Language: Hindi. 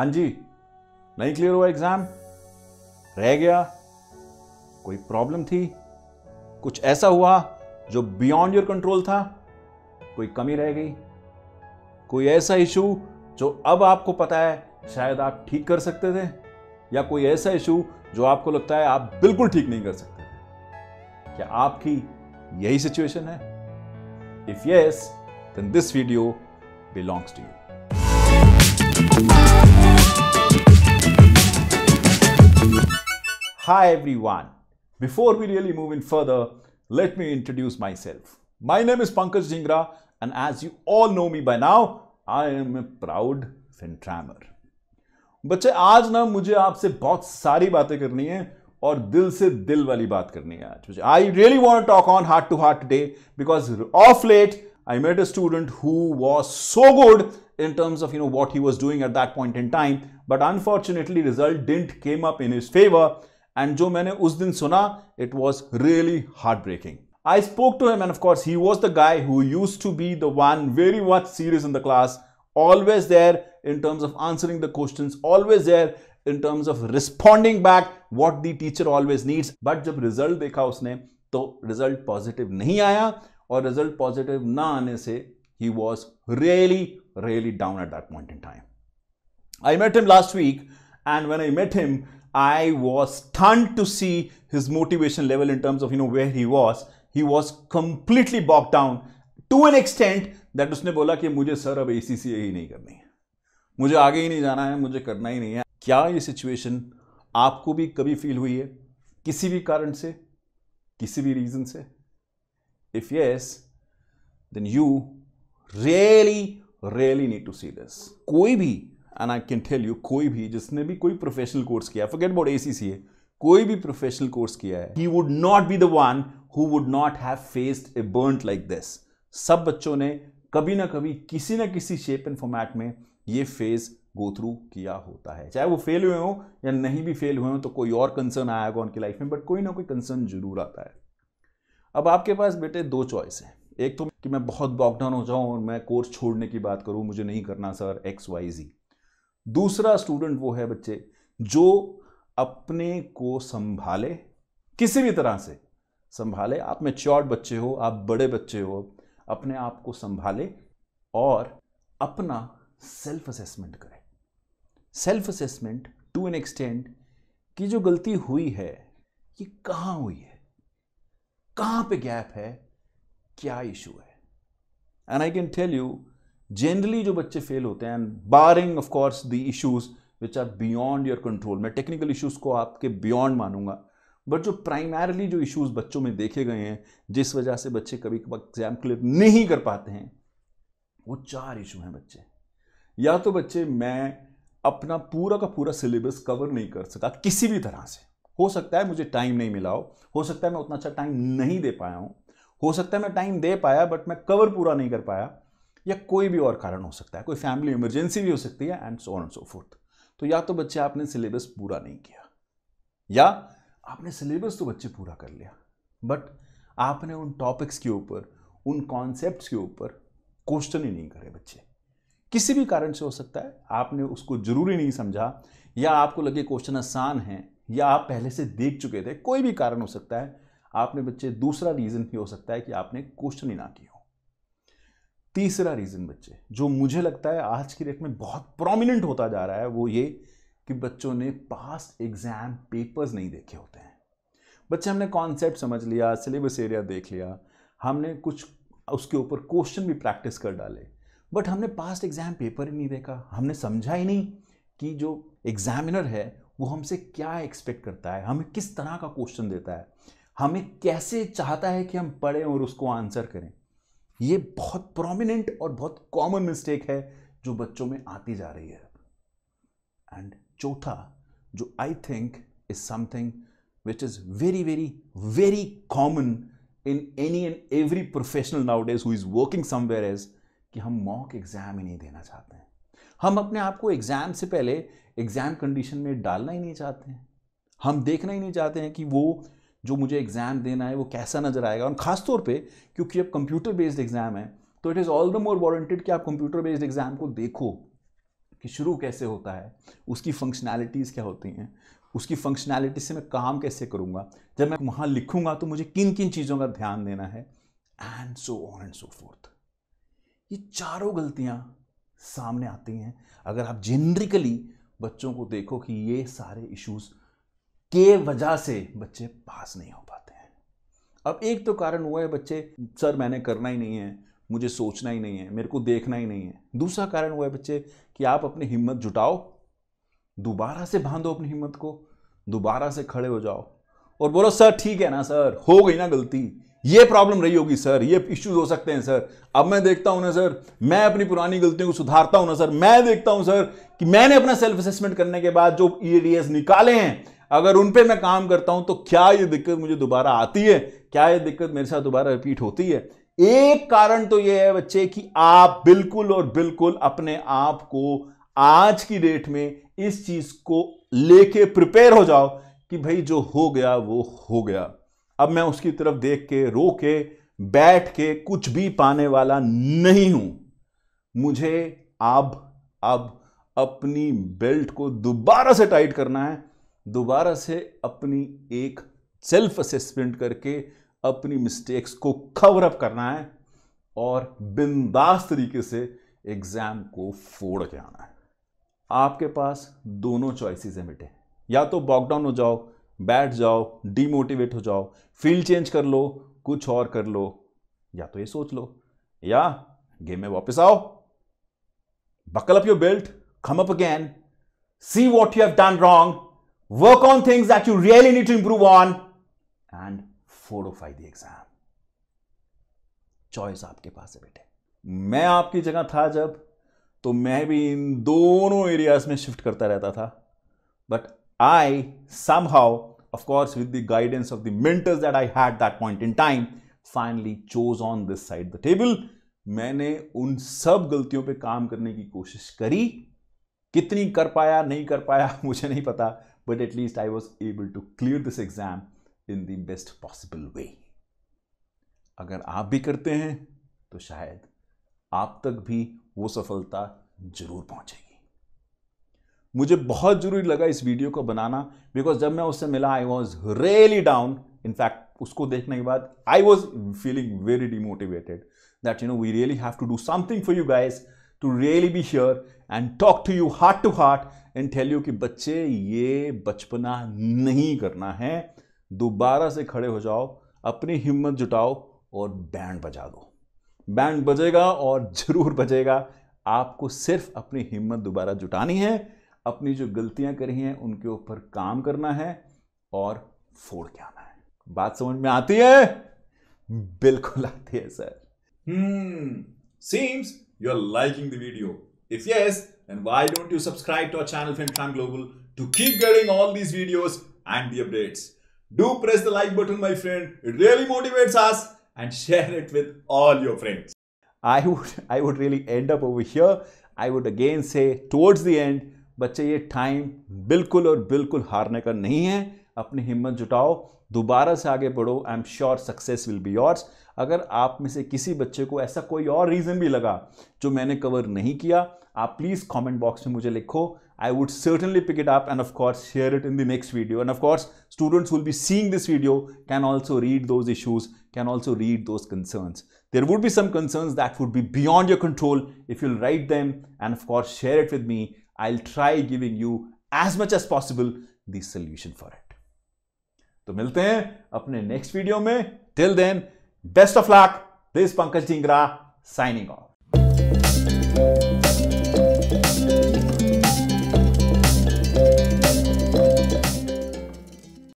हाँ जी नहीं क्लियर हुआ एग्ज़ाम रह गया कोई प्रॉब्लम थी कुछ ऐसा हुआ जो बियॉन्ड योर कंट्रोल था कोई कमी रह गई कोई ऐसा इशू जो अब आपको पता है शायद आप ठीक कर सकते थे या कोई ऐसा इशू जो आपको लगता है आप बिल्कुल ठीक नहीं कर सकते थे क्या आपकी यही सिचुएशन है if yes then this video belongs to you Hi everyone. Before we really move in further, let me introduce myself. My name is Pankaj Jingra and as you all know me by now, I am a proud Fentrammer. बच्चे आज ना मुझे आपसे बहुत सारी बातें करनी है और दिल से दिल वाली बात करनी है आज मुझे I really want talk on heart I met a student who was so good in terms of you know what he was doing at that point in time, but unfortunately result didn't came up in his favor and jo maine us din suna it was really heartbreaking i spoke to him and of course he was the guy who used to be the one very much serious in the class always there in terms of answering the questions always there in terms of responding back what the teacher always needs but jab result dekha usne to result positive nahi aaya और रिजल्ट पॉजिटिव ना आने से he was really really down at that point in time i met him last week and when i met him I was stunned to see his motivation level in terms of you know where he was. He was completely bogged down to an extent that उसने बोला कि मुझे सर अब ए ही नहीं करनी है मुझे आगे ही नहीं जाना है मुझे करना ही नहीं है क्या ये सिचुएशन आपको भी कभी फील हुई है किसी भी कारण से किसी भी रीजन से if yes then you really really need to see this कोई भी and I can tell you कोई भी जिसने भी कोई प्रोफेशनल कोर्स किया फॉरगेट अबाउट एसीसीए कोई भी प्रोफेशनल कोर्स किया है ही would not be the one who would not have faced a burn like this सब बच्चों ने कभी ना कभी किसी ना किसी शेप एंड फॉर्मेट में ये फेज गो थ्रू किया होता है चाहे वो फेल हुए हों या नहीं भी फेल हुए हों तो कोई और कंसर्न आया होगा उनकी लाइफ में बट कोई ना कोई कंसर्न जरूर आता है अब आपके पास बेटे दो चॉइस है एक तो कि मैं बहुत बॉकडाउन हो जाऊँ और मैं कोर्स छोड़ने की बात करूं मुझे नहीं करना सर एक्स वाई जी दूसरा स्टूडेंट वो है बच्चे जो अपने को संभाले किसी भी तरह से संभाले आप मेच्योर्ड बच्चे हो आप बड़े बच्चे हो अपने आप को संभाले और अपना सेल्फ असेसमेंट करे self assessment to an extent कि जो गलती हुई है ये कहाँ हुई है कहाँ पे गैप है क्या इशू है and I can tell you generally जो बच्चे फेल होते हैं barring of course the issues which are beyond your control मैं टेक्निकल इश्यूज को आपके बियॉन्ड मानूंगा बट जो प्राइमरली जो इश्यूज बच्चों में देखे गए हैं जिस वजह से बच्चे कभी कभी एग्जाम क्लियर नहीं कर पाते हैं वो चार इशू हैं बच्चे या तो बच्चे मैं अपना पूरा का पूरा सिलेबस कवर नहीं कर सका किसी भी तरह से हो सकता है मुझे टाइम नहीं मिला हो हो सकता है मैं उतना अच्छा टाइम नहीं दे पाया हूँ हो सकता है मैं टाइम दे पाया बट मैं कवर पूरा नहीं कर पाया या कोई भी और कारण हो सकता है कोई फैमिली इमरजेंसी भी हो सकती है and so on so forth तो या तो बच्चे आपने सिलेबस पूरा नहीं किया या आपने सिलेबस तो बच्चे पूरा कर लिया बट आपने उन टॉपिक्स के ऊपर उन कॉन्सेप्ट के ऊपर क्वेश्चन ही नहीं करे बच्चे किसी भी कारण से हो सकता है आपने उसको जरूरी नहीं समझा या आपको लगे क्वेश्चन आसान है या आप पहले से देख चुके थे कोई भी कारण हो सकता है आपने बच्चे दूसरा रीज़न ही हो सकता है कि आपने क्वेश्चन ही ना किया तीसरा रीज़न बच्चे जो मुझे लगता है आज की डेट में बहुत प्रोमिनेंट होता जा रहा है वो ये कि बच्चों ने पास एग्ज़ाम पेपर्स नहीं देखे होते हैं बच्चे हमने कॉन्सेप्ट समझ लिया सिलेबस एरिया देख लिया हमने कुछ उसके ऊपर क्वेश्चन भी प्रैक्टिस कर डाले बट हमने पास्ट एग्ज़ाम पेपर ही नहीं देखा हमने समझा ही नहीं कि जो एग्ज़ामिनर है वो हमसे क्या एक्सपेक्ट करता है हमें किस तरह का क्वेश्चन देता है हमें कैसे चाहता है कि हम पढ़ें और उसको आंसर करें ये बहुत प्रोमिनेंट और बहुत कॉमन मिस्टेक है जो बच्चों में आती जा रही है एंड चौथा जो I think is something which is very very very common in any and every professional nowadays who is working somewhere as कि हम मॉक एग्ज़ाम ही नहीं देना चाहते हैं हम अपने आप को एग्ज़ाम से पहले एग्ज़ाम कंडीशन में डालना ही नहीं चाहते हैं हम देखना ही नहीं चाहते हैं कि वो जो मुझे एग्ज़ाम देना है वो कैसा नज़र आएगा और ख़ासतौर पर क्योंकि अब कंप्यूटर बेस्ड एग्ज़ाम है तो it is all the more warranted कि आप कंप्यूटर बेस्ड एग्ज़ाम को देखो कि शुरू कैसे होता है उसकी फंक्शनैलिटीज़ क्या होती हैं उसकी फंक्शनैलिटी से मैं काम कैसे करूँगा जब मैं वहाँ लिखूँगा तो मुझे किन किन चीज़ों का ध्यान देना है and so on and so forth ये चारों गलतियाँ सामने आती हैं अगर आप जेनरिकली बच्चों को देखो कि ये सारे इश्यूज़ के वजह से बच्चे पास नहीं हो पाते हैं अब एक तो कारण हुआ है बच्चे सर मैंने करना ही नहीं है मुझे सोचना ही नहीं है मेरे को देखना ही नहीं है दूसरा कारण हुआ है बच्चे कि आप अपनी हिम्मत जुटाओ दोबारा से बांधो अपनी हिम्मत को दोबारा से खड़े हो जाओ और बोलो सर ठीक है ना सर हो गई ना गलती ये प्रॉब्लम रही होगी सर ये इश्यूज हो सकते हैं सर अब मैं देखता हूं ना सर मैं अपनी पुरानी गलतियों को सुधारता हूं ना सर मैं देखता हूं सर कि मैंने अपना सेल्फ असेसमेंट करने के बाद जो ईडीएस e निकाले हैं अगर उन पर मैं काम करता हूं तो क्या यह दिक्कत मुझे दोबारा आती है क्या यह दिक्कत मेरे साथ दोबारा रिपीट होती है एक कारण तो यह है बच्चे कि आप बिल्कुल और बिल्कुल अपने आप को आज की डेट में इस चीज को लेके प्रिपेयर हो जाओ कि भाई जो हो गया वो हो गया अब मैं उसकी तरफ देख के रो के बैठ के कुछ भी पाने वाला नहीं हूं मुझे अब अब अपनी बेल्ट को दोबारा से टाइट करना है दोबारा से अपनी एक सेल्फ असेसमेंट करके अपनी मिस्टेक्स को कवर अप करना है और बिंदास तरीके से एग्जाम को फोड़ के आना है आपके पास दोनों चॉइसेस हैं बेटे या तो बॉकडाउन हो जाओ बैठ जाओ डीमोटिवेट हो जाओ फील्ड चेंज कर लो कुछ और कर लो या तो ये सोच लो या गेम में वापस आओ buckle up your belt come up again see what you have done wrong work on things that you really need to improve on and fortify the exam choice आपके पास hai bete मैं आपकी जगह था जब तो मैं भी इन दोनों एरियाज में शिफ्ट करता रहता था but I somehow of course with the guidance of the mentors that I had that point in time finally chose on this side the table मैंने उन सब गलतियों पे काम करने की कोशिश करी कितनी कर पाया नहीं कर पाया मुझे नहीं पता but at least I was able to clear this exam in the best possible way. अगर आप भी करते हैं तो शायद आप तक भी वो सफलता जरूर पहुंचेगी मुझे बहुत जरूरी लगा इस वीडियो को बनाना बिकॉज जब मैं उससे मिला I was really down in fact उसको देखने के बाद I was feeling very demotivated that you know we really have to do something for you guys to really be sure and talk to you heart to heart and tell you कि बच्चे ये बचपना नहीं करना है दोबारा से खड़े हो जाओ अपनी हिम्मत जुटाओ और बैंड बजा दो बैंड बजेगा और ज़रूर बजेगा आपको सिर्फ अपनी हिम्मत दोबारा जुटानी है अपनी जो गलतियां करी हैं उनके ऊपर काम करना है और फोड़ के आना है बात समझ में आती है बिल्कुल आती है sir seems you are liking the video if yes And why don't you subscribe to our channel FinTran Global to keep getting all these videos and the updates. Do press the like button, my friend. It really motivates us and share it with all your friends. I would, I would really end up over here. I would again say towards the end, बच्चे ये टाइम बिल्कुल और बिल्कुल हारने का नहीं है अपनी हिम्मत जुटाओ दोबारा से आगे बढ़ो I am sure success will be yours अगर आप में से किसी बच्चे को ऐसा कोई और रीज़न भी लगा जो मैंने कवर नहीं किया आप प्लीज़ कमेंट बॉक्स में मुझे लिखो I would certainly pick it up and of course share it in the next video and of course students will be seeing this video can also read those issues can also read those concerns there would be some concerns that would be beyond your control if you write them and of course share it with me I will try giving you as much as possible this solution for it तो मिलते हैं अपने नेक्स्ट वीडियो में till then best of luck this Pankaj Dhingra signing of